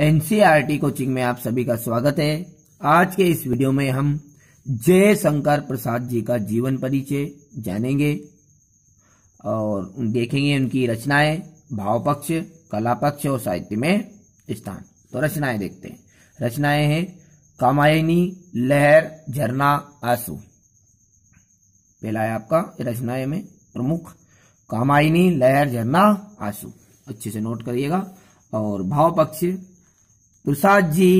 NCERT coaching में आप सभी का स्वागत है आज के इस वीडियो में हम जय शंकर प्रसाद जी का जीवन परिचय जानेंगे और देखेंगे उनकी रचनाएं भाव पक्ष कला पक्ष और साहित्य में स्थान तो रचनाएं देखते हैं रचनाएं हैं कामायनी लहर झरना आंसू पहला है आपका रचनाएं में प्रमुख कामायनी लहर झरना आंसू अच्छे से नोट करिएगा और भाव पक्ष प्रसाद जी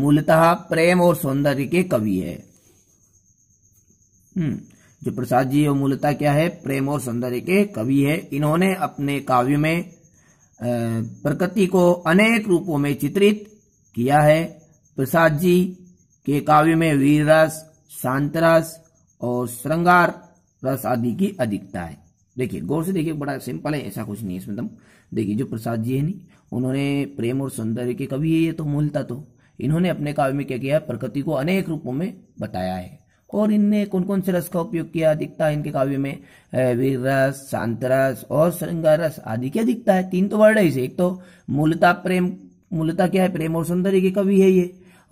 मूलतः प्रेम और सौंदर्य के कवि है हम्म, जो प्रसाद जी वो मूलतः क्या है प्रेम और सौंदर्य के कवि है इन्होंने अपने काव्य में प्रकृति को अनेक रूपों में चित्रित किया है प्रसाद जी के काव्य में वीर रस शांत रस और श्रृंगार रस आदि की अधिकता है देखिए गौर से देखिए बड़ा सिंपल है ऐसा कुछ नहीं इसमें तुम देखिए जो प्रसाद जी है नी उन्होंने प्रेम और सौंदर्य के कवि है ये तो मूलता तो इन्होंने अपने काव्य में क्या किया है प्रकृति को अनेक रूपों में बताया है और इनने कौन कौन से रस का उपयोग किया दिखता है इनके काव्य में वीर रस शांत रस और श्रृंगार रस आदि क्या दिखता है तीन तो वर्ड है इसे एक तो मूलता प्रेम मूलता क्या है प्रेम और सौंदर्य के कवि है ये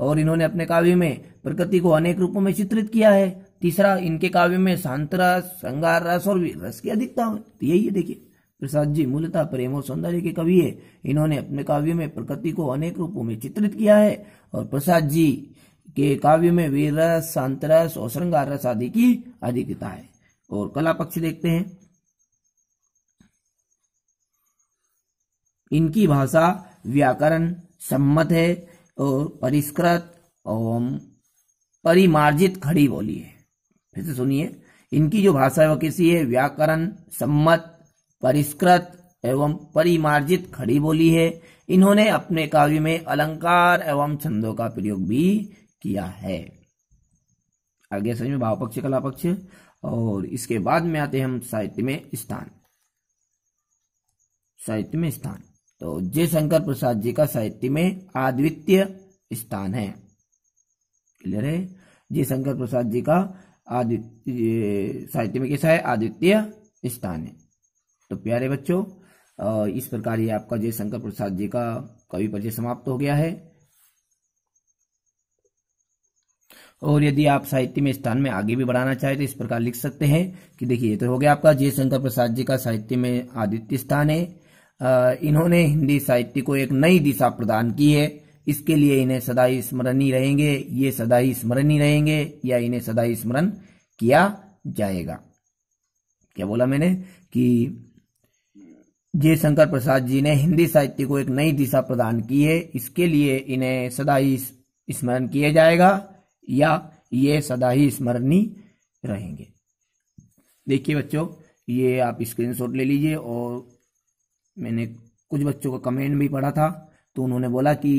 और इन्होंने अपने काव्य में प्रकृति को अनेक रूपों में चित्रित किया है तीसरा इनके काव्य में शांत रस श्रृंगार रस और रस की अधिकता है तो यही है देखिए प्रसाद जी मूलतः प्रेम और सौंदर्य के कवि है इन्होंने अपने काव्य में प्रकृति को अनेक रूपों में चित्रित किया है और प्रसाद जी के काव्य में वीर रस शांत रस और श्रृंगार रस आदि की अधिकता है और कला पक्ष देखते हैं इनकी भाषा व्याकरण सम्मत है और परिष्कृत और परिमार्जित खड़ी बोली है फिर से सुनिए इनकी जो भाषा है वह कैसी है व्याकरण सम्मत परिष्कृत एवं परिमार्जित खड़ी बोली है इन्होंने अपने काव्य में अलंकार एवं छंदों का प्रयोग भी किया है आगे समझ में भावपक्ष कलापक्ष और इसके बाद में आते हैं हम साहित्य में स्थान साहित्य में स्थान तो जय शंकर प्रसाद जी का साहित्य में आद्वितीय स्थान है क्लियर है जय शंकर प्रसाद जी का आदित्य साहित्य में कैसा है आदित्य स्थान है तो प्यारे बच्चों इस प्रकार ये आपका जयशंकर प्रसाद जी का कवि परिचय समाप्त हो गया है और यदि आप साहित्य में स्थान में आगे भी बढ़ाना चाहें तो इस प्रकार लिख सकते हैं कि देखिए तो हो गया आपका जयशंकर प्रसाद जी का साहित्य में आदित्य स्थान है इन्होंने हिंदी साहित्य को एक नई दिशा प्रदान की है इसके लिए इन्हें सदाई स्मरणीय रहेंगे ये सदाई स्मरणीय रहेंगे या इन्हें सदाई स्मरण किया जाएगा क्या बोला मैंने कि जय शंकर प्रसाद जी ने हिंदी साहित्य को एक नई दिशा प्रदान की है इसके लिए इन्हें सदा ही स्मरण किया जाएगा या ये सदा ही स्मरणीय रहेंगे देखिए बच्चों ये आप स्क्रीनशॉट ले लीजिए और मैंने कुछ बच्चों का कमेंट भी पढ़ा था तो उन्होंने बोला कि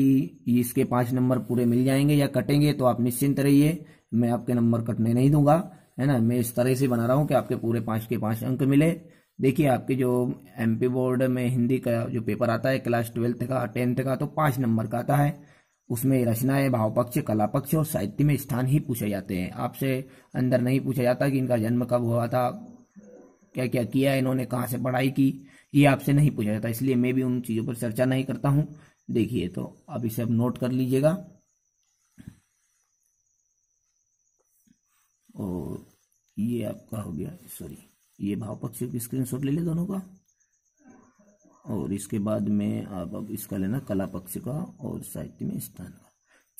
इसके पांच नंबर पूरे मिल जाएंगे या कटेंगे तो आप निश्चिंत रहिए मैं आपके नंबर कटने नहीं दूंगा है ना मैं इस तरह से बना रहा हूँ कि आपके पूरे पांच के पांच अंक मिले देखिए आपके जो एम बोर्ड में हिंदी का जो पेपर आता है क्लास ट्वेल्थ का टेंथ का तो पांच नंबर का आता है उसमें रचनाएं भावपक्ष कला पक्ष और साहित्य में स्थान ही पूछे जाते हैं आपसे अंदर नहीं पूछा जाता कि इनका जन्म कब हुआ था क्या क्या किया इन्होंने कहाँ से पढ़ाई की ये आपसे नहीं पूछा जाता इसलिए मैं भी उन चीज़ों पर चर्चा नहीं करता हूँ देखिए तो आप इसे आप नोट कर लीजिएगा और ये आपका हो गया सॉरी ये भाव पक्षी की स्क्रीनशॉट ले ले दोनों का और इसके बाद में आप अब इसका लेना कला पक्ष का और साहित्य में स्थान का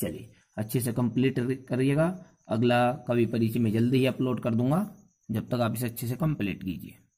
चलिए अच्छे से कंप्लीट करिएगा अगला कवि परिचय में जल्दी ही अपलोड कर दूंगा जब तक आप इसे अच्छे से कंप्लीट कीजिए